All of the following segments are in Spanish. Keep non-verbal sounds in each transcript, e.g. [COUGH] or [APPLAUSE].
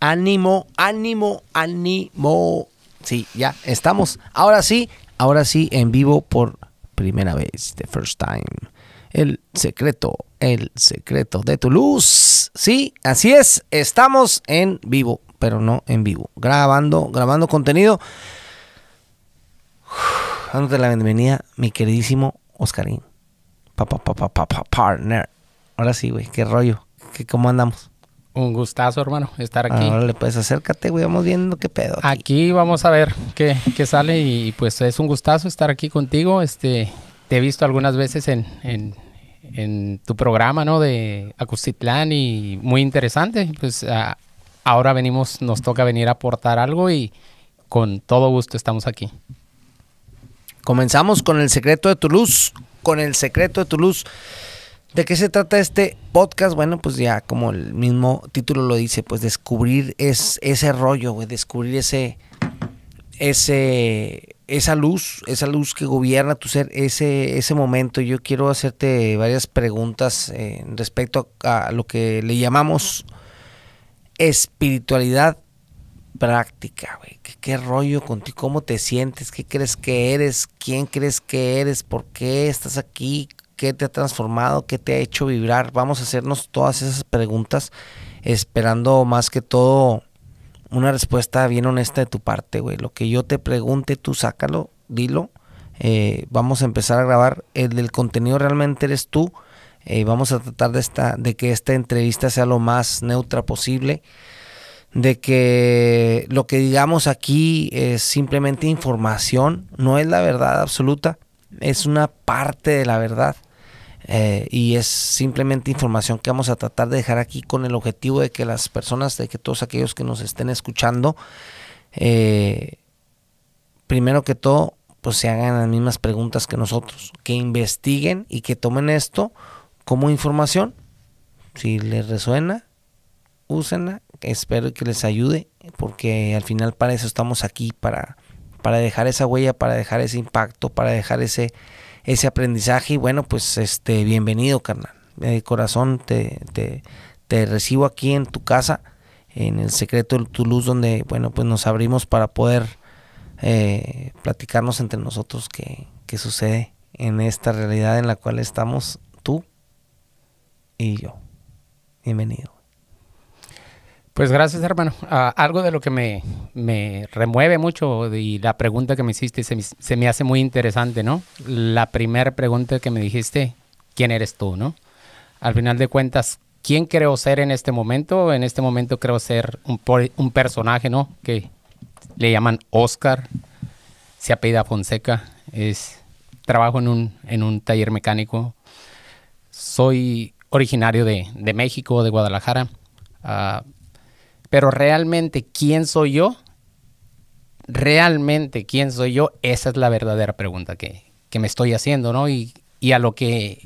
Ánimo, ánimo, ánimo. Sí, ya estamos. Ahora sí, ahora sí en vivo por primera vez, the first time. El secreto, el secreto de tu luz. Sí, así es, estamos en vivo, pero no en vivo, grabando, grabando contenido dándote la bienvenida, mi queridísimo Oscarín. Papá, papá, papá, pa, partner. Ahora sí, güey, qué rollo. ¿Qué, ¿Cómo andamos? Un gustazo, hermano, estar aquí. Ahora puedes acércate, güey, vamos viendo qué pedo. Aquí, vamos a ver qué, qué, sale y pues es un gustazo estar aquí contigo. Este, te he visto algunas veces en, en, tu programa, ¿no? De Acustitlán y muy interesante. Pues ahora venimos, nos toca venir a aportar algo y con todo gusto estamos aquí. Comenzamos con el secreto de tu luz, Con el secreto de tu luz, ¿De qué se trata este podcast? Bueno, pues ya como el mismo título lo dice, pues descubrir ese rollo, descubrir ese, esa luz, esa luz que gobierna tu ser, ese, ese momento. Yo quiero hacerte varias preguntas eh, respecto a, lo que le llamamos espiritualidad práctica, güey. ¿Qué, ¿Qué, rollo contigo? ¿Cómo te sientes? ¿Qué crees que eres? ¿Quién crees que eres? ¿Por qué estás aquí? ¿Qué te ha transformado? ¿Qué te ha hecho vibrar? Vamos a hacernos todas esas preguntas esperando más que todo una respuesta bien honesta de tu parte, güey. Lo que yo te pregunte, tú sácalo, dilo. Eh, vamos a empezar a grabar. El del contenido realmente eres tú. Eh, vamos a tratar de, esta, de que esta entrevista sea lo más neutra posible de que lo que digamos aquí es simplemente información, no es la verdad absoluta, es una parte de la verdad. Eh, y es simplemente información que vamos a tratar de dejar aquí con el objetivo de que las personas, de que todos aquellos que nos estén escuchando, eh, primero que todo, pues se hagan las mismas preguntas que nosotros, que investiguen y que tomen esto como información. Si les resuena, úsenla, espero que les ayude, porque al final para eso estamos aquí, para, para dejar esa huella, para dejar ese impacto, para dejar ese, ese aprendizaje. Y bueno, pues este, bienvenido, carnal. De corazón te, recibo aquí en tu casa, en el secreto de tu luz, donde bueno, pues nos abrimos para poder eh, platicarnos entre nosotros qué, qué sucede en esta realidad en la cual estamos tú y yo. Bienvenido. Pues gracias, hermano. Ah, algo de lo que me, remueve mucho y la pregunta que me hiciste se, me hace muy interesante, ¿no? La primera pregunta que me dijiste, ¿quién eres tú, no? Al final de cuentas, ¿quién creo ser en este momento? En este momento creo ser un, un personaje, ¿no? Que le llaman Oscar, se apellida Fonseca, es, trabajo en un, en un taller mecánico, soy originario de, México, de Guadalajara. Ah, pero realmente, ¿quién soy yo? Realmente, ¿quién soy yo? Esa es la verdadera pregunta que, me estoy haciendo, ¿no? Y, a, lo que,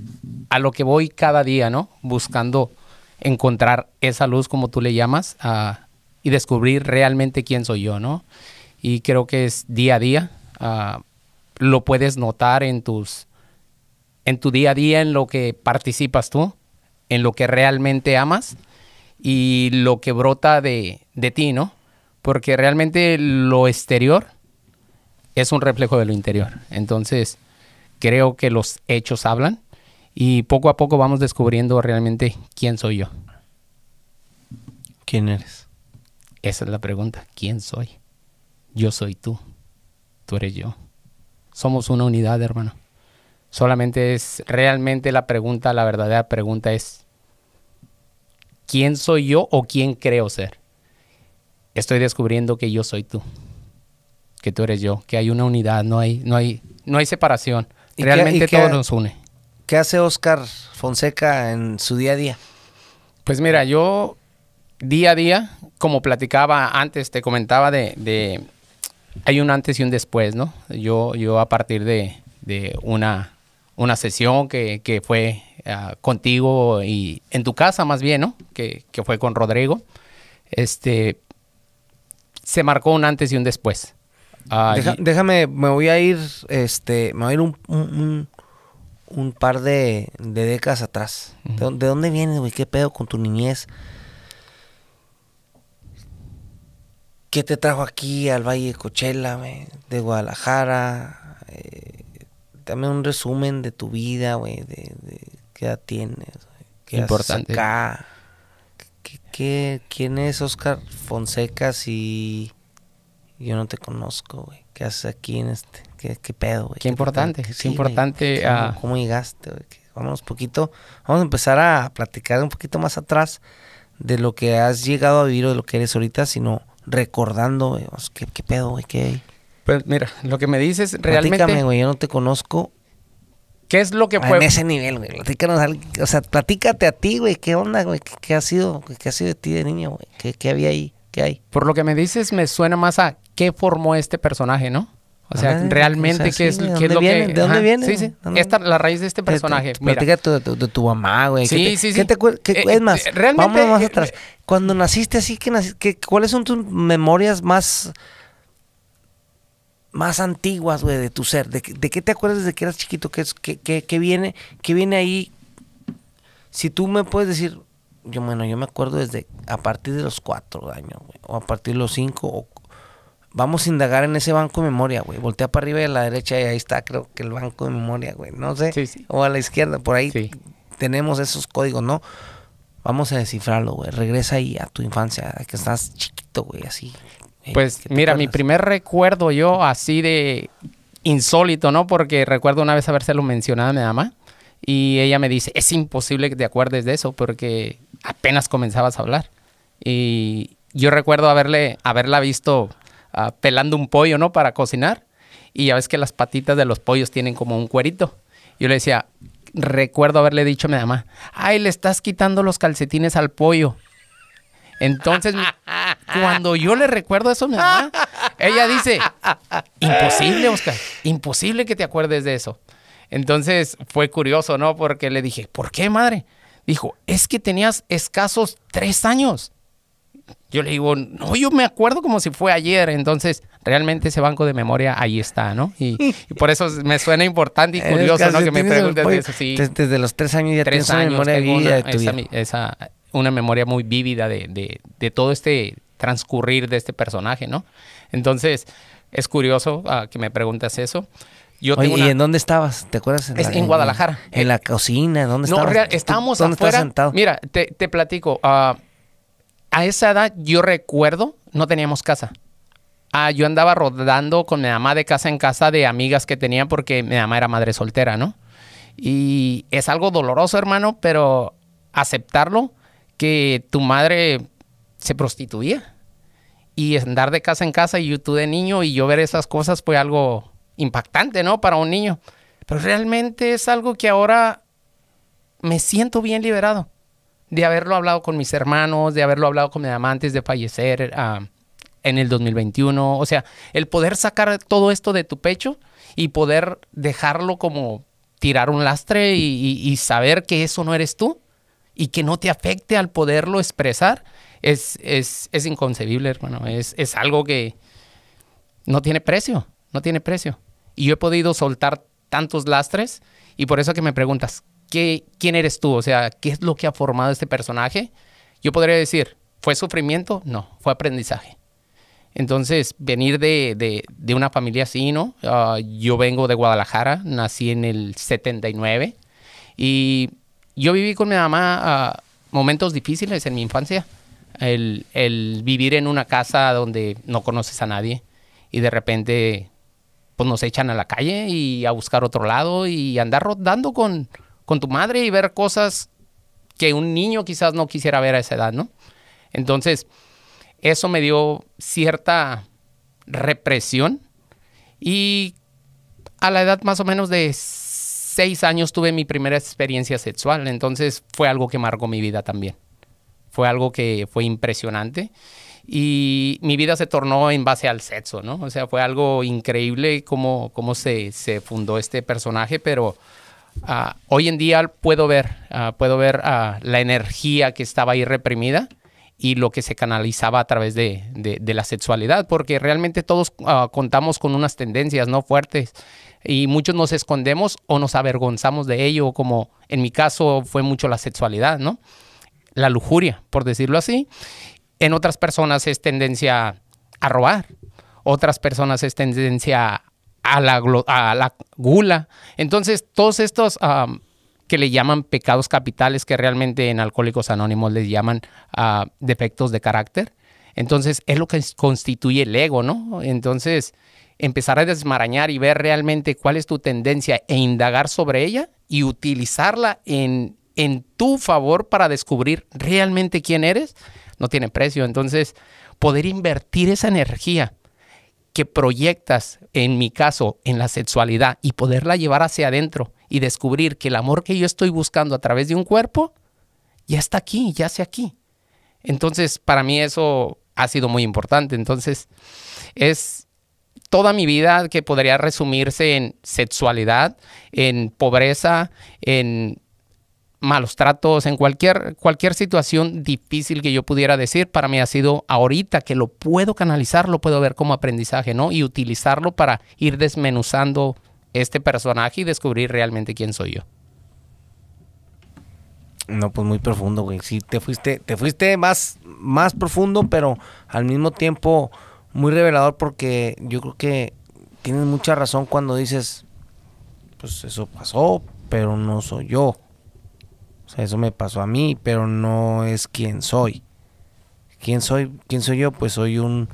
a lo que voy cada día, ¿no? Buscando encontrar esa luz, como tú le llamas, y descubrir realmente quién soy yo, ¿no? Y creo que es día a día. Ah, lo puedes notar en tus en tu día a día, en lo que participas tú, en lo que realmente amas y lo que brota de, de ti, ¿no? Porque realmente lo exterior es un reflejo de lo interior. Entonces, creo que los hechos hablan y poco a poco vamos descubriendo realmente quién soy yo. ¿Quién eres? Esa es la pregunta. ¿Quién soy? Yo soy tú. Tú eres yo. Somos una unidad, hermano. Solamente es realmente la pregunta, la verdadera pregunta es quién soy yo o quién creo ser. Estoy descubriendo que yo soy tú, que tú eres yo, que hay una unidad, no hay, no hay, no hay separación. Realmente todo nos une. ¿Qué hace Oscar Fonseca en su día a día? Pues mira, yo día a día, como platicaba antes, te comentaba de, hay un antes y un después, ¿no? Yo, yo a partir de, una, una sesión que, que fue eh, contigo y en tu casa más bien, ¿no? Que, fue con Rodrigo. Este, se marcó un antes y un después. Déjame, me voy a ir, este, me voy a ir un, par de, décadas atrás. ¿De, dónde vienes, güey? ¿Qué pedo con tu niñez? ¿Qué te trajo aquí al Valle de Cochela, güey? De Guadalajara. Eh, dame un resumen de tu vida, güey. de, ¿Qué edad tienes? ¿Qué Importante. acá? quién es Oscar Fonseca si yo no te conozco, güey? ¿Qué haces aquí en este? ¿Qué, pedo, Qué, importante, qué importante. Ah. ¿Cómo, llegaste, güey? poquito, vamos a empezar a platicar un poquito más atrás de lo que has llegado a vivir o de lo que eres ahorita, sino recordando, ¿qué, pedo, güey? ¿Qué Pues mira, lo que me dices realmente... Platícame, güey, yo no te conozco ¿Qué es lo que ah, fue? En ese nivel, güey. o sea, platícate a ti, güey. ¿Qué onda, güey? ¿Qué, ha sido, ha sido de ti de niño, güey? ¿Qué, había ahí? ¿Qué hay? Por lo que me dices, me suena más a qué formó este personaje, ¿no? O sea, ah, realmente, ¿qué, es, lo que...? ¿De dónde viene? Sí, sí. Esta, la raíz de este personaje. Platícate de, tu mamá, güey. Sí, sí, sí. ¿qué es eh, eh, más, realmente, eh, vamos más atrás. Cuando naciste así, que ¿cuáles son tus memorias más más antiguas, güey, de tu ser? ¿De, qué te acuerdas desde que eras chiquito? ¿Qué, qué, qué, viene, qué viene ahí? Si tú me puedes decir, yo, bueno, yo me acuerdo desde a partir de los cuatro años, güey, o a partir de los cinco, vamos a indagar en ese banco de memoria, güey. Voltea para arriba y a la derecha y ahí está, creo que el banco de memoria, güey. No sé. O a la izquierda, por ahí tenemos esos códigos, ¿no? Vamos a descifrarlo, güey. Regresa ahí a tu infancia, que estás chiquito, güey, así. Eh, pues mira, mi primer recuerdo yo así de insólito, ¿no? Porque recuerdo una vez habérselo mencionado a mi mamá y ella me dice, es imposible que te acuerdes de eso porque apenas comenzabas a hablar. Y yo recuerdo haberle, haberla visto ah, pelando un pollo, ¿no? Para cocinar y ya ves que las patitas de los pollos tienen como un cuerito. Yo le decía, recuerdo haberle dicho a mi mamá, ay, le estás quitando los calcetines al pollo. Entonces, cuando yo le recuerdo eso a mi mamá, ella dice, imposible, Oscar, imposible que te acuerdes de eso. Entonces, fue curioso, ¿no? Porque le dije, ¿por qué, madre? Dijo, es que tenías escasos tres años. Yo le digo, no, yo me acuerdo como si fue ayer. Entonces, realmente ese banco de memoria ahí está, ¿no? Y, por eso me suena importante y curioso, ¿no? Que me preguntes pues, eso, sí. Desde, los tres años ya tres una memoria de esa, una memoria muy vívida de, todo este transcurrir de este personaje, ¿no? Entonces, es curioso ah, que me preguntas eso. ¿Y en dónde estabas? ¿Te acuerdas? En, es en Guadalajara. En, la cocina, ¿dónde estabas? No, estábamos afuera? Mira, te, platico. Ah, a esa edad, yo recuerdo, no teníamos casa. Ah, yo andaba rodando con mi mamá de casa en casa de amigas que tenía porque mi mamá era madre soltera, ¿no? Y es algo doloroso, hermano, pero aceptarlo que tu madre se prostituía y andar de casa en casa y tú de niño y yo ver esas cosas fue algo impactante, ¿no? Para un niño. Pero realmente es algo que ahora me siento bien liberado de haberlo hablado con mis hermanos, de haberlo hablado con mi mamá de fallecer ah, en el 2021. O sea, el poder sacar todo esto de tu pecho y poder dejarlo como tirar un lastre y saber que eso no eres tú y que no te afecte al poderlo expresar, es, es, es inconcebible, hermano. Es, es algo que no tiene precio, no tiene precio. Y yo he podido soltar tantos lastres y por eso que me preguntas, ¿qué, ¿quién eres tú? O sea, ¿qué es lo que ha formado este personaje? Yo podría decir, ¿fue sufrimiento? No, fue aprendizaje. Entonces, venir de, de, de una familia así, ¿no? Ah, yo vengo de Guadalajara, nací en el 79 y yo viví con mi mamá ah, momentos difíciles en mi infancia. El, vivir en una casa donde no conoces a nadie y de repente pues nos echan a la calle y a buscar otro lado y andar rodando con, con tu madre y ver cosas que un niño quizás no quisiera ver a esa edad, ¿no? Entonces, eso me dio cierta represión y a la edad más o menos de seis años tuve mi primera experiencia sexual, entonces fue algo que marcó mi vida también. Fue algo que fue impresionante y mi vida se tornó en base al sexo, ¿no? O sea, fue algo increíble cómo, cómo se, fundó este personaje, pero ah, hoy en día puedo ver, ah, puedo ver ah, la energía que estaba ahí reprimida y lo que se canalizaba a través de, la sexualidad, porque realmente todos ah, contamos con unas tendencias no fuertes y muchos nos escondemos o nos avergonzamos de ello, como en mi caso fue mucho la sexualidad, ¿no? La lujuria, por decirlo así. En otras personas es tendencia a robar, otras personas es tendencia a la, a la gula. Entonces, todos estos que le llaman pecados capitales, que realmente en Alcohólicos Anónimos les llaman ah, defectos de carácter. Entonces, es lo que constituye el ego, ¿no? Entonces, empezar a desmarañar y ver realmente cuál es tu tendencia e indagar sobre ella y utilizarla en, en tu favor para descubrir realmente quién eres, no tiene precio. Entonces, poder invertir esa energía que proyectas, en mi caso, en la sexualidad y poderla llevar hacia adentro y descubrir que el amor que yo estoy buscando a través de un cuerpo ya está aquí, ya sea aquí. Entonces, para mí eso ha sido muy importante. Entonces, es toda mi vida que podría resumirse en sexualidad, en pobreza, en malos tratos, en cualquier, cualquier situación difícil que yo pudiera decir, para mí ha sido ahorita que lo puedo canalizar, lo puedo ver como aprendizaje, ¿no? Y utilizarlo para ir desmenuzando este personaje y descubrir realmente quién soy yo. No, pues muy profundo, güey. Sí, te fuiste, te fuiste más, más profundo, pero al mismo tiempo muy revelador porque yo creo que tienes mucha razón cuando dices, pues eso pasó, pero no soy yo. O sea, eso me pasó a mí, pero no es soy. ¿Quién soy? ¿Quién soy yo? Pues soy un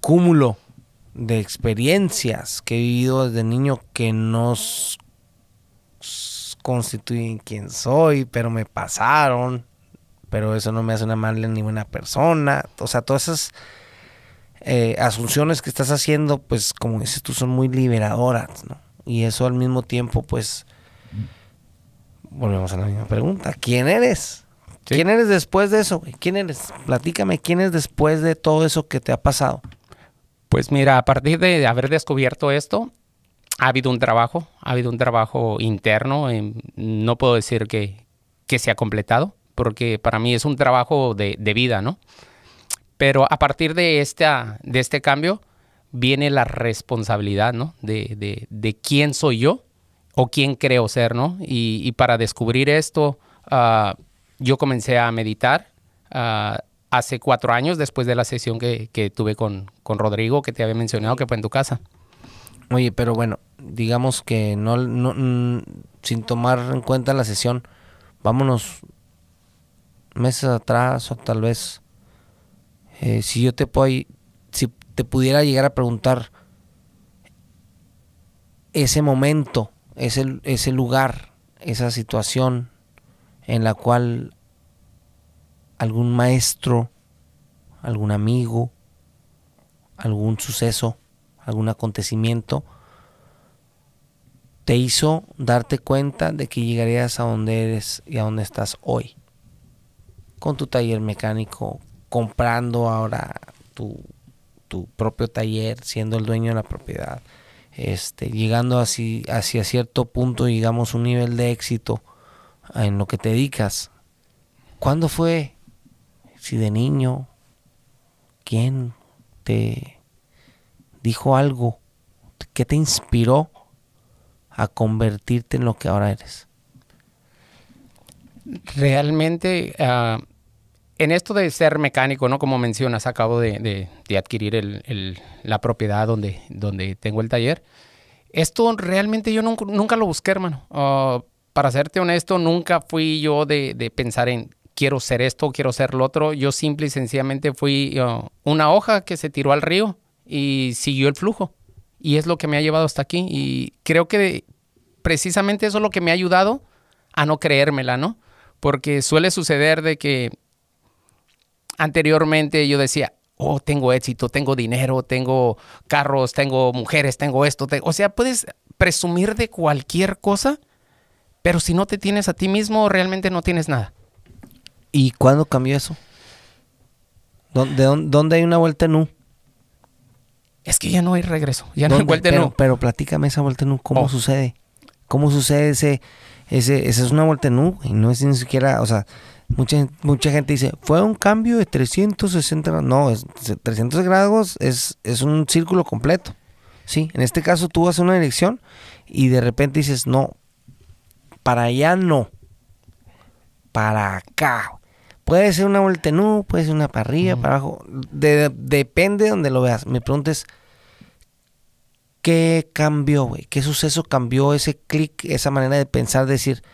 cúmulo de experiencias que he vivido desde niño que nos constituyen quien soy, pero me pasaron, pero eso no me hace una mala ni buena persona. O sea, todas esas eh, asunciones que estás haciendo, pues como dices tú, son muy liberadoras, ¿no? Y eso al mismo tiempo, pues, volvemos a la misma pregunta, ¿quién eres? ¿Quién eres después de eso? ¿Quién eres? Platícame, ¿quién es después de todo eso que te ha pasado? Pues mira, a partir de haber descubierto esto, ha habido un trabajo, ha habido un trabajo interno, eh, no puedo decir que, que, se ha completado, porque para mí es un trabajo de, vida, ¿no? Pero a partir de, de este cambio viene la responsabilidad, ¿no? De, quién soy yo o quién creo ser, ¿no? Y, para descubrir esto, ah, yo comencé a meditar, a ah, hace cuatro años, después de la sesión que, tuve con, Rodrigo, que te había mencionado que fue en tu casa. Oye, pero bueno, digamos que no, mm, sin tomar en cuenta la sesión, vámonos meses atrás o tal vez, eh, si yo te si te pudiera llegar a preguntar ese momento, ese, ese lugar, esa situación en la cual algún maestro, algún amigo, algún suceso, algún acontecimiento, te hizo darte cuenta de que llegarías a donde eres y a donde estás hoy. Con tu taller mecánico, comprando ahora tu, propio taller, siendo el dueño de la propiedad, este, llegando así, hacia cierto punto, digamos, un nivel de éxito en lo que te dedicas. ¿Cuándo fue si de niño, ¿quién te dijo algo? que te inspiró a convertirte en lo que ahora eres? Realmente, ah, en esto de ser mecánico, ¿no? Como mencionas, acabo de, adquirir la propiedad donde, donde tengo el taller. Esto realmente yo nunca, lo busqué, hermano. Ah, para serte honesto, nunca fui yo de pensar en quiero ser esto, quiero ser lo otro. Yo simple y sencillamente fui uh, una hoja que se tiró al río y siguió el flujo. Y es lo que me ha llevado hasta aquí. Y creo que precisamente eso es lo que me ha ayudado a no creérmela, ¿no? Porque suele suceder de que anteriormente yo decía, oh, tengo éxito, tengo dinero, tengo carros, tengo mujeres, tengo esto. O sea, puedes presumir de cualquier cosa, pero si no te tienes a ti mismo, realmente no tienes nada. ¿Y cuándo cambió eso? ¿Dónde, dónde, hay una vuelta en U? Es que ya no hay regreso, ya no hay vuelta en pero, U. Pero platícame esa vuelta en U, ¿cómo oh. sucede? ¿Cómo sucede ese, ese, esa es una vuelta en U? Y no es ni siquiera, o sea, mucha, mucha gente dice, fue un cambio de 360 grados. No, 300 grados es, es un círculo completo. Sí, en este caso tú vas a una dirección y de repente dices, no, para allá no, para acá. Puede ser una vuelta puede ser una parrilla para abajo. depende de donde lo veas. Mi pregunta es, ¿qué cambió, güey? ¿Qué suceso cambió ese clic, esa manera de pensar, de decir,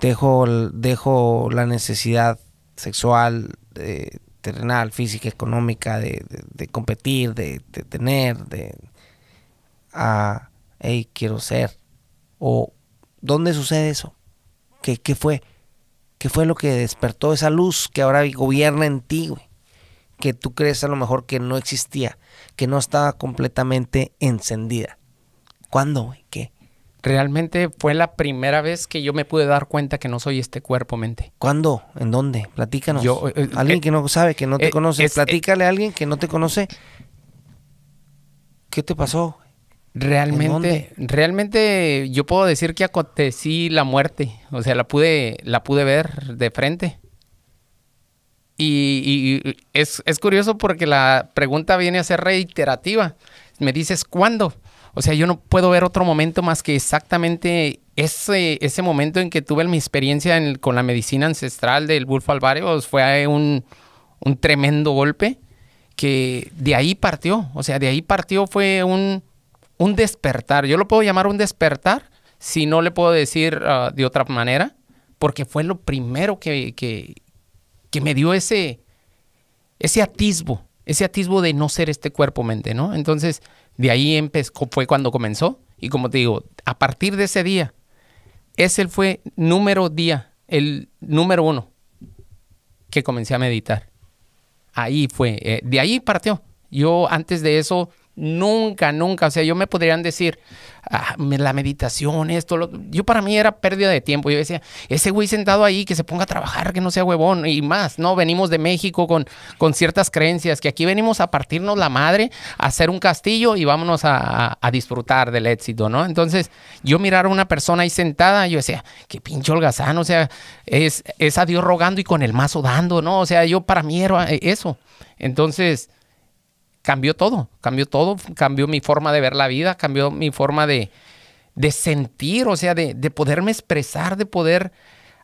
dejo, dejo la necesidad sexual, eh, terrenal, física, económica, de, competir, de, tener, de... A, hey, quiero ser. O, ¿dónde sucede eso? ¿Qué, qué fue? ¿Qué fue lo que despertó esa luz que ahora gobierna en ti, güey? Que tú crees a lo mejor que no existía, que no estaba completamente encendida. ¿Cuándo, güey? ¿Qué? Realmente fue la primera vez que yo me pude dar cuenta que no soy este cuerpo-mente. ¿Cuándo? ¿En dónde? Platícanos. Yo, eh, eh, alguien que no sabe, que no te eh, conoce. Platícale a alguien que no te conoce. ¿Qué te pasó? Realmente, realmente yo puedo decir que acontecí la muerte, o sea, la pude, la pude ver de frente. Y, es, curioso porque la pregunta viene a ser reiterativa. Me dices, ¿cuándo? O sea, yo no puedo ver otro momento más que exactamente ese, ese momento en que tuve mi experiencia con la medicina ancestral del Bulfo Alvarez. Fue un tremendo golpe que de ahí partió. O sea, de ahí partió fue un un despertar. Yo lo puedo llamar un despertar si no le puedo decir ah, de otra manera, porque fue lo primero que, que, me dio ese, ese atisbo, ese atisbo de no ser este cuerpo-mente, ¿no? Entonces, de ahí empezó, fue cuando comenzó. Y como te digo, a partir de ese día, ese fue número día, el número uno que comencé a meditar. Ahí fue, eh, de ahí partió. Yo antes de eso Nunca, nunca. O sea, yo me podrían decir, ah, la meditación, esto, lo... Yo para mí era pérdida de tiempo. Yo decía, ese güey sentado ahí, que se ponga a trabajar, que no sea huevón y más, ¿no? Venimos de México con, con ciertas creencias, que aquí venimos a partirnos la madre, a hacer un castillo y vámonos a, disfrutar del éxito, ¿no? Entonces, yo mirar a una persona ahí sentada, yo decía, qué pinche holgazán, o sea, es, es a Dios rogando y con el mazo dando, ¿no? O sea, yo para mí era eso. Entonces cambió todo, cambió todo, cambió mi forma de ver la vida, cambió mi forma de, sentir, o sea, de, de, poderme expresar, de poder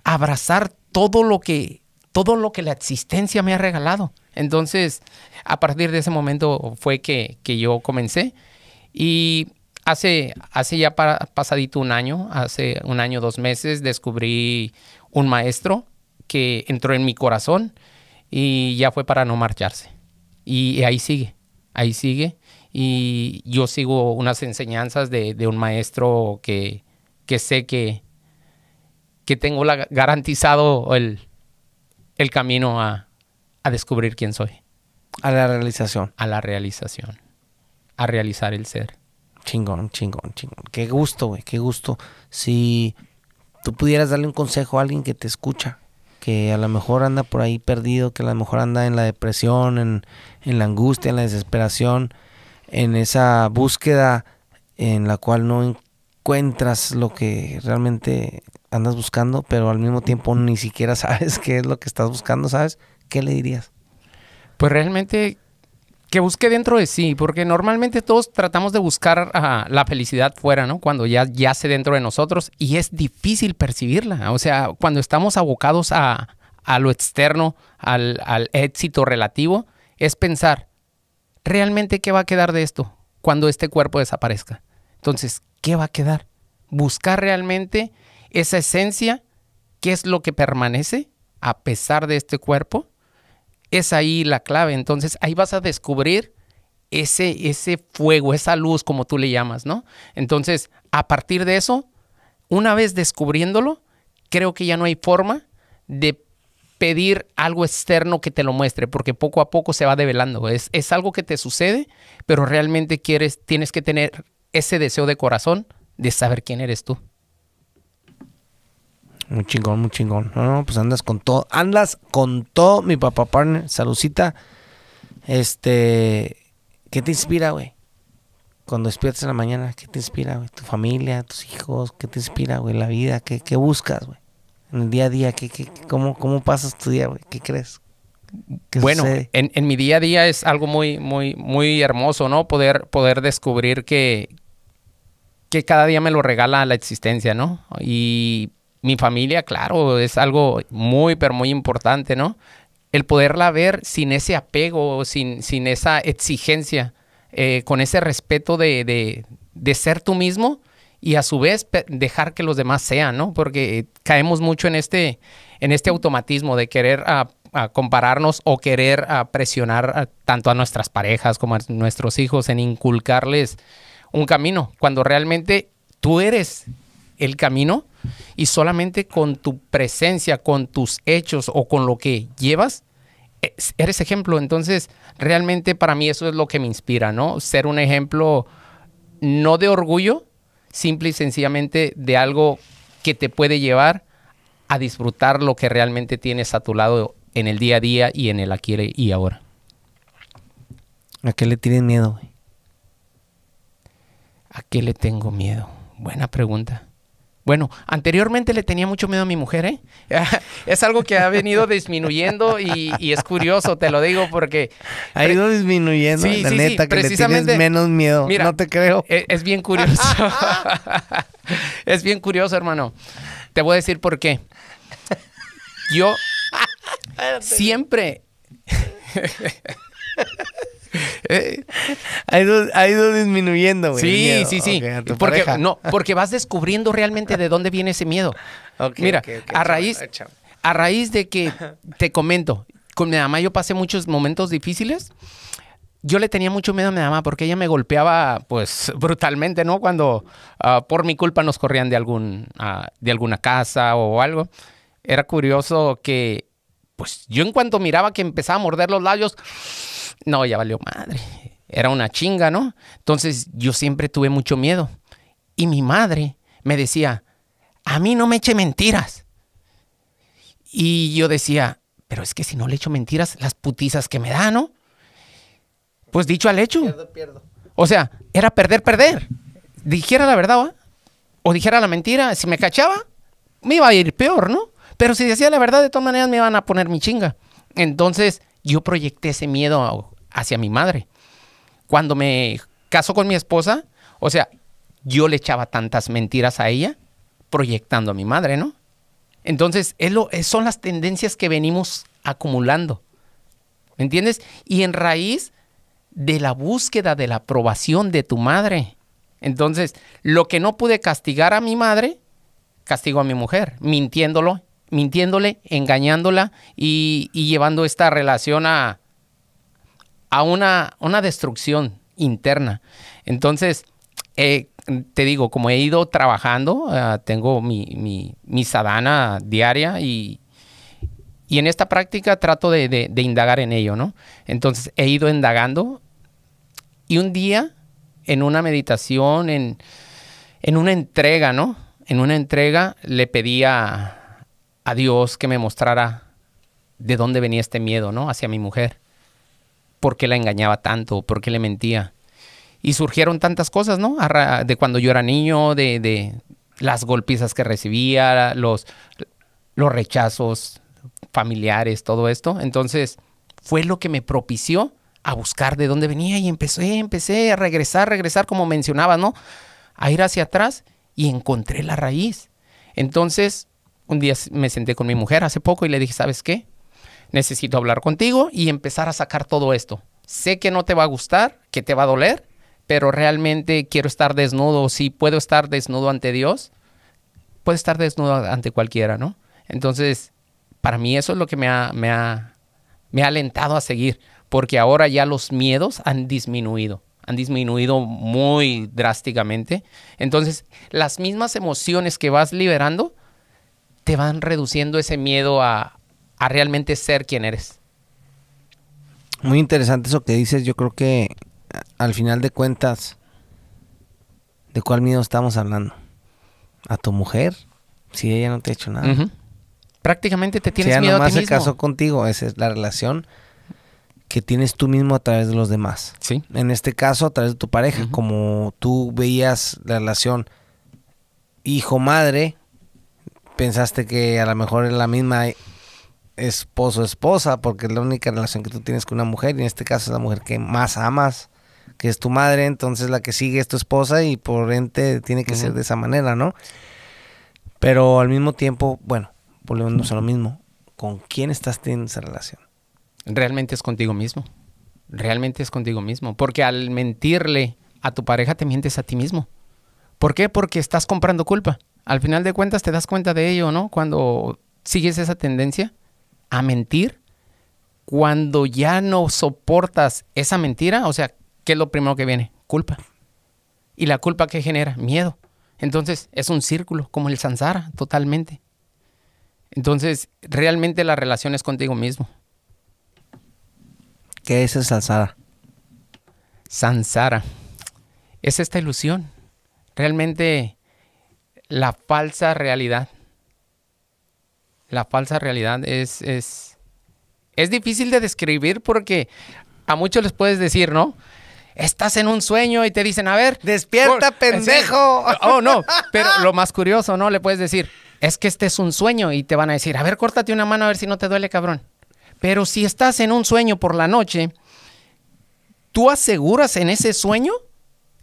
abrazar todo lo que todo lo que la existencia me ha regalado. Entonces, a partir de ese momento fue que, que yo comencé y hace, hace ya pasadito un año, hace un año, dos meses, descubrí un maestro que entró en mi corazón y ya fue para no marcharse. Y ahí sigue ahí sigue. Y yo sigo unas enseñanzas de, un maestro que, sé que, que tengo garantizado el, camino a, a descubrir quién soy. A la realización. A la realización. A realizar el ser. Chingón, chingón, chingón. Qué gusto, güey, qué gusto. Si tú pudieras darle un consejo a alguien que te escucha, que a lo mejor anda por ahí perdido, que a lo mejor anda en la depresión, en, la angustia, en la desesperación, en esa búsqueda en la cual no encuentras lo que realmente andas buscando, pero al mismo tiempo ni siquiera [LAUGHS] sabes qué es lo que estás buscando, ¿sabes? ¿Qué le dirías? Pues realmente que busque dentro de sí, porque normalmente todos tratamos de buscar ah, la felicidad fuera, ¿no? Cuando ya yace dentro de nosotros y es difícil percibirla. O sea, cuando estamos abocados a, lo externo, al, al éxito relativo, es pensar, ¿realmente qué va a quedar de esto cuando este cuerpo desaparezca? Entonces, ¿qué va a quedar? Buscar realmente esa esencia, qué es lo que permanece a pesar de este cuerpo es ahí la clave. Entonces ahí vas a descubrir ese, ese fuego, esa luz, como tú le llamas, ¿no? Entonces, a partir de eso, una vez descubriéndolo, creo que ya no hay forma de pedir algo externo que te lo muestre, porque poco a poco se va develando. Es, es algo que te sucede, pero realmente quieres, tienes que tener ese deseo de corazón de saber quién eres tú. Muy chingón, muy chingón. No, no, pues andas con todo. Andas con todo, mi papá partner. Salucita. Este. ¿Qué te inspira, güey? Cuando despiertas en la mañana, ¿qué te inspira, güey? Tu familia, tus hijos, ¿qué te inspira, güey? La vida, ¿qué, buscas, güey? En el día a día, qué, cómo, pasas tu día, güey? ¿Qué crees? bueno, en, mi día a día es algo muy, muy, muy hermoso, ¿no? Poder, poder descubrir que, que cada día me lo regala la existencia, ¿no? Y mi familia, claro, es algo muy, pero muy importante, ¿no? El poderla ver sin ese apego, sin, sin esa exigencia, eh, con ese respeto de, de, de, ser tú mismo y a su vez dejar que los demás sean, ¿no? Porque caemos mucho en este, en este automatismo de querer compararnos o querer a presionar tanto a nuestras parejas como a nuestros hijos en inculcarles un camino, cuando realmente tú eres el camino y solamente con tu presencia, con tus hechos o con lo que llevas, eres ejemplo. Entonces, realmente para mí eso es lo que me inspira, ¿no? Ser un ejemplo no de orgullo, simple y sencillamente de algo que te puede llevar a disfrutar lo que realmente tienes a tu lado en el día a día y en el aquí y ahora. ¿A qué le tienes miedo? ¿A qué le tengo miedo? Buena pregunta. Bueno, anteriormente le tenía mucho miedo a mi mujer, ¿eh? [LAUGHS] es algo que ha venido disminuyendo y, es curioso, te lo digo, porque... Ha ido disminuyendo, la neta, que le tienes menos miedo. no te creo. E, es bien curioso. [LAUGHS] [LAUGHS] es bien curioso, hermano. Te voy a decir por qué. Yo siempre... [LAUGHS] Ha ido, disminuyendo, güey. Sí, sí, sí, porque, no, porque vas descubriendo realmente de dónde viene ese miedo. [LAUGHS] Mira, a, raíz, a raíz de que te comento, con mi mamá yo pasé muchos momentos difíciles. Yo le tenía mucho miedo a mi mamá porque ella me golpeaba, pues, [LAUGHS] brutalmente, ¿no? Cuando ah, por mi culpa nos corrían de, algún, ah, de alguna casa o algo. Era curioso que, pues, yo en cuanto miraba que empezaba a morder los labios no, ya valió madre. Era una chinga, ¿no? Entonces yo siempre tuve mucho miedo. Y mi madre me decía, a mí no me eche mentiras. Y yo decía, pero es que si no le echo mentiras, las putizas que me da, ¿no? Pues dicho al hecho. pierdo. O sea, era perder, perder. Dijera la verdad, ¿va? o dijera la mentira, si me cachaba, me iba a ir peor, ¿no? Pero si decía la verdad, de todas maneras me iban a poner mi chinga. Entonces, yo proyecté ese miedo hacia mi madre. Cuando me caso con mi esposa, o sea, yo le echaba tantas mentiras a ella proyectando a mi madre, ¿no? Entonces, son las tendencias que venimos acumulando. ¿Me entiendes? Y en raíz de la búsqueda de la aprobación de tu madre. Entonces, lo que no pude castigar a mi madre, castigo a mi mujer, mintiéndolo mintiéndole, engañándola y, llevando esta relación a, a una, una destrucción interna. Entonces, eh, te digo, como he ido trabajando, ah, tengo mi, mi, sadana diaria y, en esta práctica trato de, indagar en ello, ¿no? Entonces he ido indagando y un día en una meditación, en, en una entrega, ¿no? En una entrega le pedí a, a Dios que me mostrara de dónde venía este miedo, ¿no? Hacia mi mujer. ¿Por qué la engañaba tanto? ¿Por qué le mentía? Y surgieron tantas cosas, ¿no? De cuando yo era niño, de, de las golpizas que recibía, los, los rechazos familiares, todo esto. Entonces, fue lo que me propició a buscar de dónde venía y empecé, empecé a regresar, regresar, como mencionaba, ¿no? A ir hacia atrás y encontré la raíz. Entonces, un día me senté con mi mujer hace poco y le dije, ¿sabes qué? Necesito hablar contigo y empezar a sacar todo esto. Sé que no te va a gustar, que te va a doler, pero realmente quiero estar desnudo. Si puedo estar desnudo ante Dios, puedo estar desnudo ante cualquiera, ¿no? Entonces, para mí eso es lo que me ha, me ha, me alentado a seguir, porque ahora ya los miedos han disminuido han disminuido muy drásticamente. Entonces, las mismas emociones que vas liberando te van reduciendo ese miedo a, a realmente ser quien eres. Muy interesante eso que dices. Yo creo que al final de cuentas, ¿de cuál miedo estamos hablando? ¿A tu mujer? Si ella no te ha hecho nada. Prácticamente te tienes miedo a ti mismo. se casó contigo. Esa es la relación que tienes tú mismo a través de los demás. Sí. En este caso, a través de tu pareja. Como tú veías la relación hijo-madre, pensaste que a lo mejor es la misma esposo esposa, porque es la única relación que tú tienes con una mujer, y en este caso es la mujer que más amas, que es tu madre, entonces la que sigue es tu esposa, y por ente tiene que ser de esa manera, ¿no? Pero al mismo tiempo, bueno, volvemos a lo mismo. ¿Con quién estás teniendo esa relación? Realmente es contigo mismo. Realmente es contigo mismo. Porque al mentirle a tu pareja te mientes a ti mismo. ¿Por qué? Porque estás comprando culpa al final de cuentas te das cuenta de ello, ¿no? Cuando sigues esa tendencia a mentir, cuando ya no soportas esa mentira, o sea, ¿qué es lo primero que viene? Culpa. ¿Y la culpa que genera? Miedo. Entonces es un círculo, como el sansara, totalmente. Entonces, realmente la relación es contigo mismo. ¿Qué es el sansara? Sansara. Es esta ilusión. Realmente la falsa realidad. La falsa realidad es, es, difícil de describir porque a muchos les puedes decir, ¿no? Estás en un sueño y te dicen, a ver. ¡Despierta, pendejo! [LAUGHS] Oh, no. Pero [LAUGHS] lo más curioso, ¿no? Le puedes decir, es que este es un sueño y te van a decir, a ver, córtate una mano a ver si no te duele, cabrón. Pero si estás en un sueño por la noche, ¿tú aseguras en ese sueño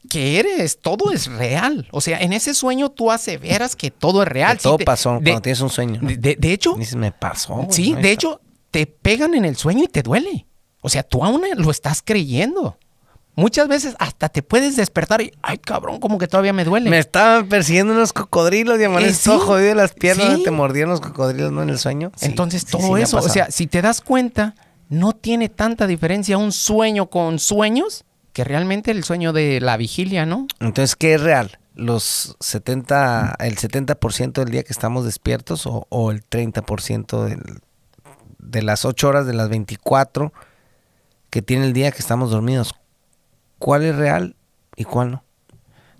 que eres, todo es real. O sea, en ese sueño tú aseveras que todo es real. todo pasó cuando tienes un sueño. De, hecho. me pasó. Sí, de hecho, te pegan en el sueño y te duele. O sea, tú aún lo estás creyendo. Muchas veces hasta te puedes despertar y, ay, cabrón, como que todavía me duele. Me estaban persiguiendo unos cocodrilos y ¿Eh, jodido de las piernas, te mordieron los cocodrilos, ¿no? En el sueño. Entonces, todo eso, o sea, si te das cuenta, no tiene tanta diferencia un sueño con sueños que realmente el sueño de la vigilia, ¿no? Entonces, ¿qué es real? los 70, el 70% del día que estamos despiertos o, o el 30% de las 8 horas de las 24 que tiene el día que estamos dormidos. ¿Cuál es real y cuál no?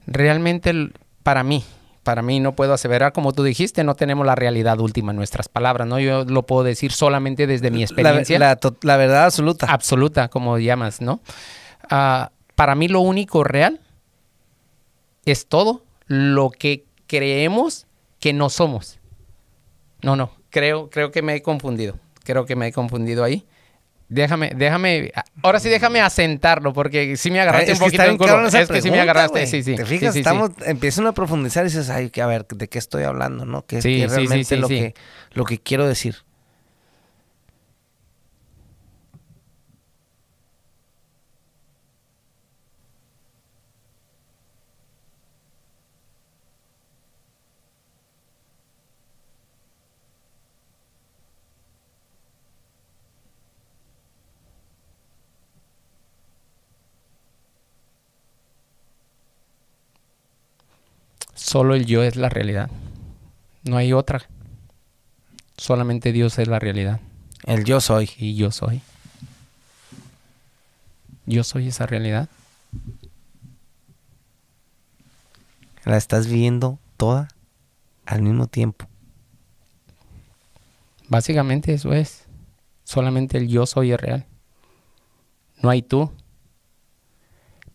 Realmente para mí, para mí no puedo aseverar, como tú dijiste, no tenemos la realidad última en nuestras palabras, ¿no? Yo lo puedo decir solamente desde mi experiencia. La, la verdad absoluta. Absoluta, como llamas, ¿no? Ah, para mí lo único real es todo lo que creemos que no somos. No, no, creo, creo que me he confundido. Creo que me he confundido ahí. Déjame, déjame. Ahora sí, déjame asentarlo, porque si me agarraste un poquito en Es que si me agarraste, estamos, a profundizar y dices, ay, a ver, ¿de qué estoy hablando, no? Que es realmente lo, Que, lo que quiero decir. Solo el yo es la realidad. No hay otra. Solamente Dios es la realidad. El yo soy. Y yo soy. Yo soy esa realidad. La estás viendo toda al mismo tiempo. Básicamente eso es. Solamente el yo soy es real. No hay tú.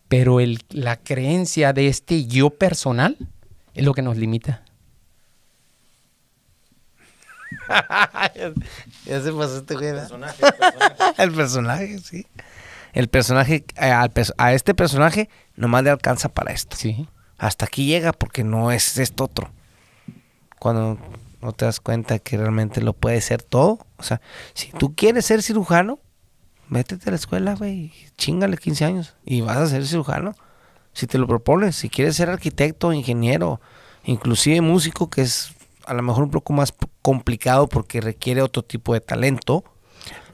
Pero el, la creencia de este yo personal es lo que nos limita. [LAUGHS] ya se pasó este güey. El personaje, [LAUGHS] el personaje. sí. El personaje, eh, a, este personaje nomás le alcanza para esto. Sí. Hasta aquí llega porque no es esto otro. Cuando no te das cuenta que realmente lo puede ser todo. O sea, si tú quieres ser cirujano, métete a la escuela, güey, chingale 15 años y vas a ser cirujano si te lo propones, si quieres ser arquitecto, ingeniero, inclusive músico, que es a lo mejor un poco más complicado porque requiere otro tipo de talento,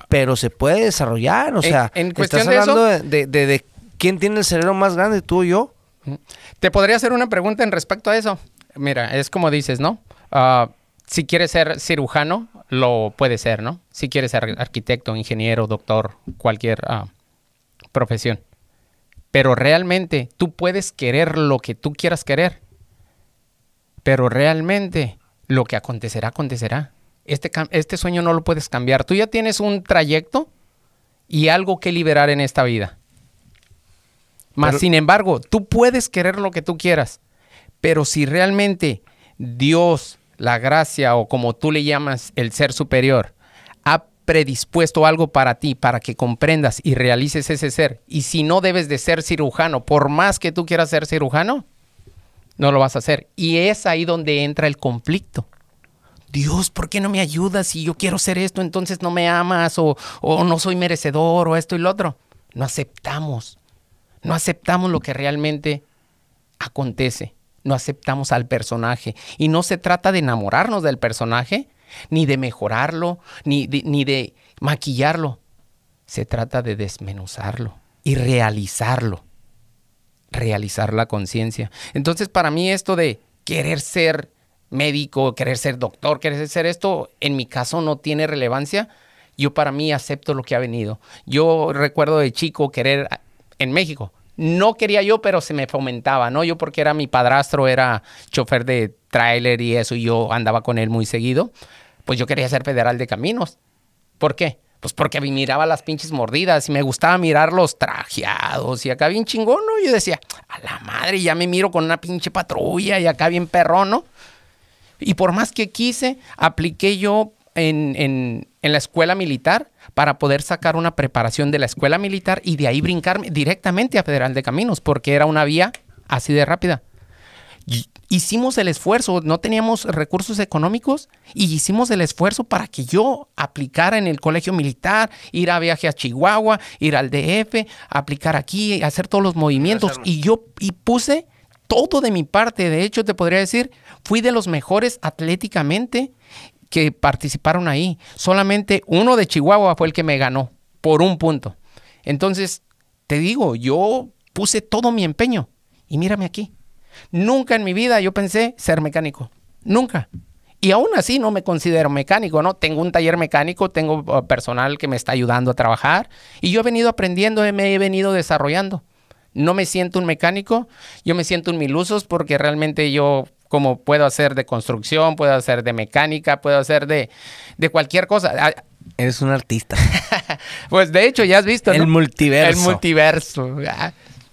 pero se puede desarrollar, o sea, estás hablando de, quién tiene el cerebro más grande, tú o yo. Te podría hacer una pregunta en respecto a eso. Mira, es como dices, ¿no? Ah, si quieres ser cirujano, lo puede ser, ¿no? Si quieres ser arquitecto, ingeniero, doctor, cualquier ah, profesión. Pero realmente tú puedes querer lo que tú quieras querer. Pero realmente lo que acontecerá, acontecerá. Este, este sueño no lo puedes cambiar. Tú ya tienes un trayecto y algo que liberar en esta vida. Mas, sin embargo, tú puedes querer lo que tú quieras, pero si realmente Dios, la gracia o como tú le llamas el ser superior, predispuesto algo para ti, para que comprendas y realices ese ser. Y si no debes de ser cirujano, por más que tú quieras ser cirujano, no lo vas a hacer. Y es ahí donde entra el conflicto. Dios, ¿por qué no me ayudas? Si yo quiero ser esto, entonces no me amas o, o no soy merecedor o esto y lo otro. No aceptamos. No aceptamos lo que realmente acontece. No aceptamos al personaje. Y no se trata de enamorarnos del personaje, ni de mejorarlo, ni de, ni de maquillarlo. Se trata de desmenuzarlo y realizarlo. Realizar la conciencia. Entonces, para mí esto de querer ser médico, querer ser doctor, querer ser esto, en mi caso no tiene relevancia. Yo para mí acepto lo que ha venido. Yo recuerdo de chico querer ah, en México. No quería yo, pero se me fomentaba, ¿no? Yo porque era mi padrastro, era chofer de tráiler y eso, y yo andaba con él muy seguido pues yo quería ser federal de caminos. ¿Por qué? Pues porque miraba las pinches mordidas y me gustaba mirar los trajeados y acá bien chingón, ¿no? Yo decía, a la madre, ya me miro con una pinche patrulla y acá bien perrón, ¿no? Y por más que quise, apliqué yo en, en, la escuela militar para poder sacar una preparación de la escuela militar y de ahí brincarme directamente a Federal de Caminos, porque era una vía así de rápida. Y hicimos el esfuerzo, no teníamos recursos económicos y hicimos el esfuerzo para que yo aplicara en el colegio militar, ir a viaje a Chihuahua, ir al DF, aplicar aquí, hacer todos los movimientos. Y yo y puse todo de mi parte. De hecho, te podría decir, fui de los mejores atléticamente que participaron ahí. Solamente uno de Chihuahua fue el que me ganó por un punto. Entonces, te digo, yo puse todo mi empeño y mírame aquí. Nunca en mi vida yo pensé ser mecánico. Nunca. Y aún así no me considero mecánico, ¿no? Tengo un taller mecánico, tengo uh, personal que me está ayudando a trabajar y yo he venido aprendiendo, me he venido desarrollando. No me siento un mecánico, yo me siento un milusos porque realmente yo como puedo hacer de construcción, puedo hacer de mecánica, puedo hacer de, de cualquier cosa. Ah, Eres un artista. [LAUGHS] pues de hecho ya has visto. El multiverso. El multiverso.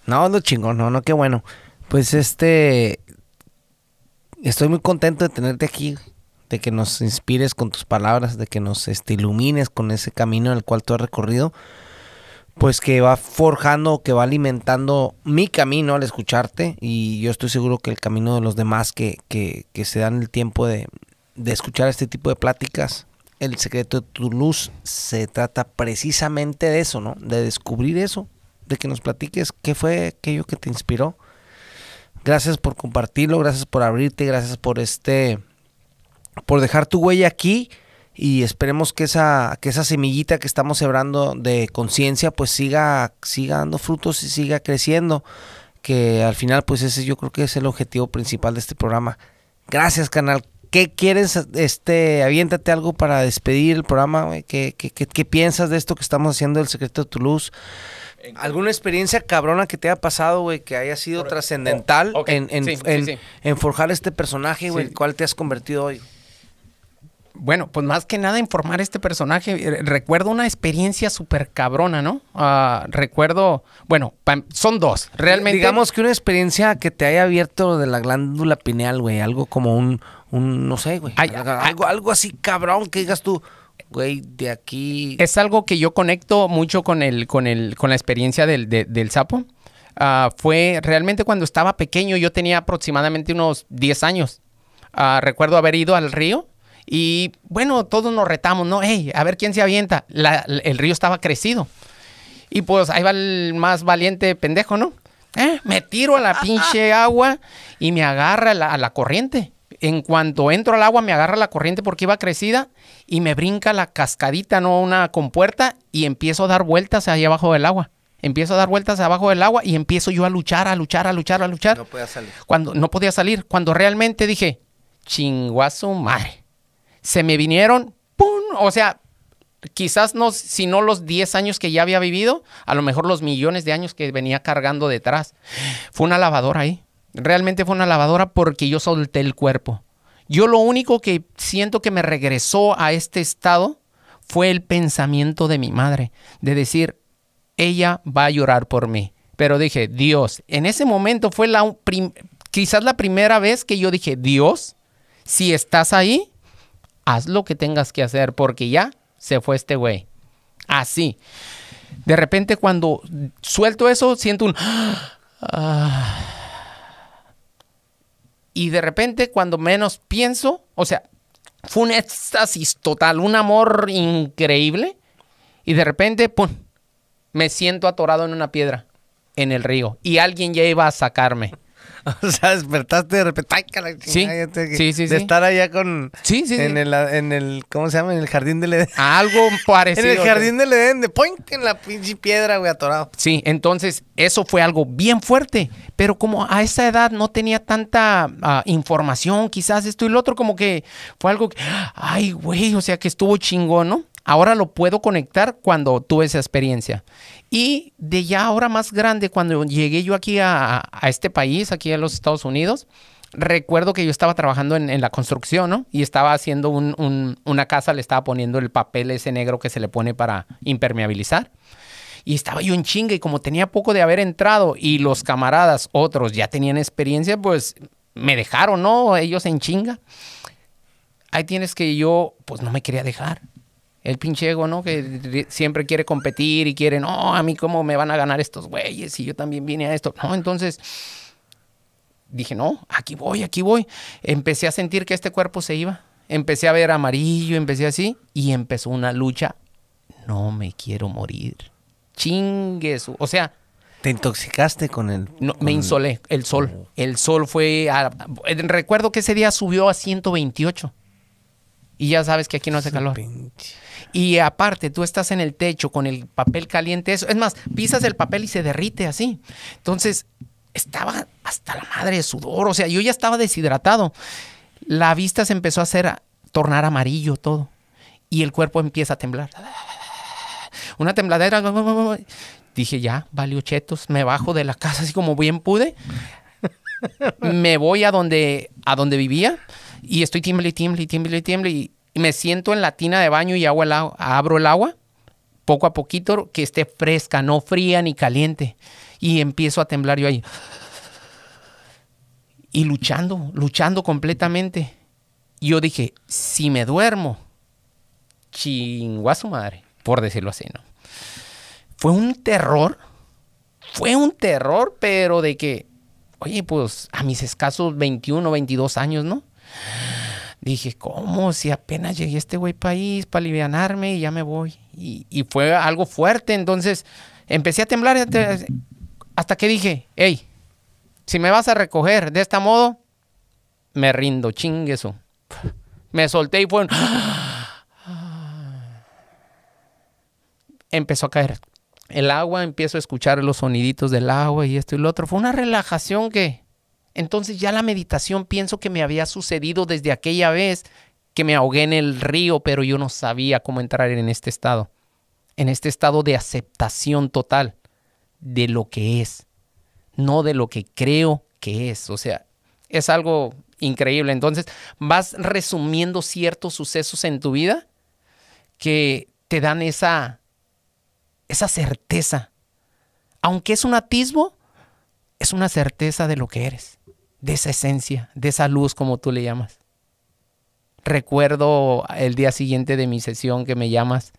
no, lo chingón, no, no, qué bueno. Pues este, estoy muy contento de tenerte aquí, de que nos inspires con tus palabras, de que nos este, ilumines con ese camino en el cual tú has recorrido, pues que va forjando, que va alimentando mi camino al escucharte y yo estoy seguro que el camino de los demás que, que, que se dan el tiempo de, de escuchar este tipo de pláticas, el secreto de tu luz se trata precisamente de eso, ¿no? De descubrir eso, de que nos platiques qué fue aquello que te inspiró Gracias por compartirlo, gracias por abrirte, gracias por este por dejar tu huella aquí y esperemos que esa que esa semillita que estamos sembrando de conciencia pues siga siga dando frutos y siga creciendo, que al final pues ese yo creo que es el objetivo principal de este programa. Gracias, canal. ¿Qué quieres? Este, aviéntate algo para despedir el programa. ¿Qué, qué, qué, qué piensas de esto que estamos haciendo, El Secreto de tu Luz? ¿Alguna experiencia cabrona que te haya pasado, güey, que haya sido e- trascendental oh, en, en, forjar este personaje, güey, el cual te has convertido hoy? Bueno, pues más que nada informar este personaje. Eh, recuerdo una experiencia súper cabrona, ¿no? Ah, recuerdo, bueno, son dos, realmente. Digamos que una experiencia que te haya abierto de la glándula pineal, güey, algo como un, un no sé, güey. algo, algo así cabrón que digas tú, güey, de aquí. Es algo que yo conecto mucho con, el, con, el, con la experiencia del, del sapo. Ah, fue realmente cuando estaba pequeño, yo tenía aproximadamente unos 10 años. Ah, recuerdo haber ido al río y bueno, todos nos retamos, ¿no? Hey, a ver quién se avienta. el río estaba crecido. Y pues ahí va el más valiente pendejo, ¿no? Eh, me tiro a la [LAUGHS] pinche agua y me agarra a la corriente en cuanto entro al agua me agarra la corriente porque iba crecida y me brinca la cascadita, no una compuerta, y empiezo a dar vueltas ahí abajo del agua. Empiezo a dar vueltas abajo del agua y empiezo yo a luchar, a luchar, a luchar, a luchar. No podía salir. Cuando no podía salir, cuando realmente dije, chinguazo madre. Se me vinieron, ¡pum! O sea, quizás no, si no los 10 años que ya había vivido, a lo mejor los millones de años que venía cargando detrás. Fue una lavadora ahí. Realmente fue una lavadora porque yo solté el cuerpo. Yo lo único que siento que me regresó a este estado fue el pensamiento de mi madre, de decir, ella va a llorar por mí. Pero dije, Dios, en ese momento fue la quizás la primera vez que yo dije, Dios, si estás ahí, haz lo que tengas que hacer porque ya se fue este güey. Así. De repente cuando suelto eso, siento un... [GASPS] Ah, y de repente, cuando menos pienso, o sea, fue un éxtasis total, un amor increíble. Y de repente, ¡pum! Me siento atorado en una piedra, en el río. Y alguien ya iba a sacarme. [LAUGHS] O sea, despertaste de repente. sí, sí, sí, De estar allá con. Sí, sí. En, El, en el. ¿Cómo se llama? En el jardín del Edén. Ah, algo parecido. [LAUGHS] en el jardín del Edén, de point en la pinche piedra, güey, atorado. Sí, entonces eso fue algo bien fuerte. Pero como a esa edad no tenía tanta ah, información, quizás esto y lo otro, como que fue algo que. Ay, güey, o sea, que estuvo chingón, ¿no? Ahora lo puedo conectar cuando tuve esa experiencia. Y de ya ahora más grande, cuando llegué yo aquí a, este país, aquí a los Estados Unidos, recuerdo que yo estaba trabajando en, la construcción, ¿no? Y estaba haciendo un, una casa, le estaba poniendo el papel ese negro que se le pone para impermeabilizar. Y estaba yo en chinga y como tenía poco de haber entrado y los camaradas, otros ya tenían experiencia, pues me dejaron, ¿no? Ellos en chinga. Ahí tienes que yo, pues no me quería dejar. El pinche ego, ¿no? Que siempre quiere competir y quiere, no, a mí cómo me van a ganar estos güeyes y yo también vine a esto. No, entonces dije, no, aquí voy, aquí voy. Empecé a sentir que este cuerpo se iba. Empecé a ver amarillo, empecé así y empezó una lucha. No me quiero morir. Chingues. O sea, ¿Te intoxicaste con el...? No, me insolé, el sol. Oh. El sol fue... recuerdo que ese día subió a 128 y ya sabes que aquí no hace calor. Y aparte, tú estás en el techo con el papel caliente, eso. Es más, pisas el papel y se derrite así. Entonces, estaba hasta la madre de sudor, o sea, yo ya estaba deshidratado. La vista se empezó a hacer, a tornar amarillo todo. Y el cuerpo empieza a temblar. Una tembladera. Dije, ya, valió chetos, me bajo de la [LAUGHS] casa así como bien pude. me voy a donde, a donde vivía y estoy tiemble y tiemble y tiemble y tiemble. Y, me siento en la tina de baño y abro el agua poco a poquito, que esté fresca, no fría ni caliente. Y empiezo a temblar yo ahí. Y luchando, luchando completamente. Yo dije, si me duermo, chingua su madre, por decirlo así, ¿no? Fue un terror, fue un terror, pero de que, oye, pues a mis escasos 21, 22 años, ¿no? Dije, ¿cómo? Si apenas llegué a este güey país para alivianarme y ya me voy. Y, fue algo fuerte, entonces empecé a temblar hasta que dije, hey, si me vas a recoger de este modo, me rindo, eso. Me solté y fue Empezó a caer el agua, empiezo a escuchar los soniditos del agua y esto y lo otro. Fue una relajación que entonces ya la meditación pienso que me había sucedido desde aquella vez que me ahogué en el río, pero yo no sabía cómo entrar en este estado, en este estado de aceptación total de lo que es, no de lo que creo que es. O sea, es algo increíble. Entonces, vas resumiendo ciertos sucesos en tu vida que te dan esa, esa certeza. Aunque es un atisbo, es una certeza de lo que eres de esa esencia, de esa luz como tú le llamas. Recuerdo el día siguiente de mi sesión que me llamas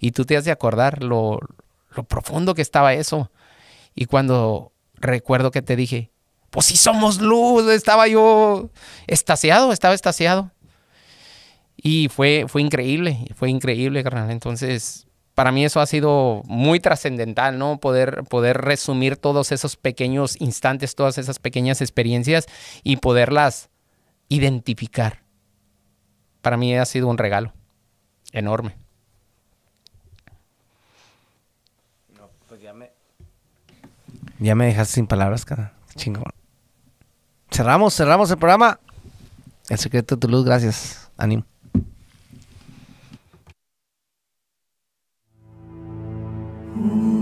y tú te has de acordar lo, profundo que estaba eso. Y cuando recuerdo que te dije, pues si somos luz, estaba yo estaciado, estaba estaciado. Y fue, fue increíble, fue increíble, carnal. Entonces, para mí eso ha sido muy trascendental, ¿no? Poder, poder resumir todos esos pequeños instantes, todas esas pequeñas experiencias y poderlas identificar. Para mí ha sido un regalo enorme. Pues ya me... dejaste sin palabras, cara. Chingón. Cerramos, cerramos el programa. El secreto de tu luz, gracias. Ánimo. Mm-hmm.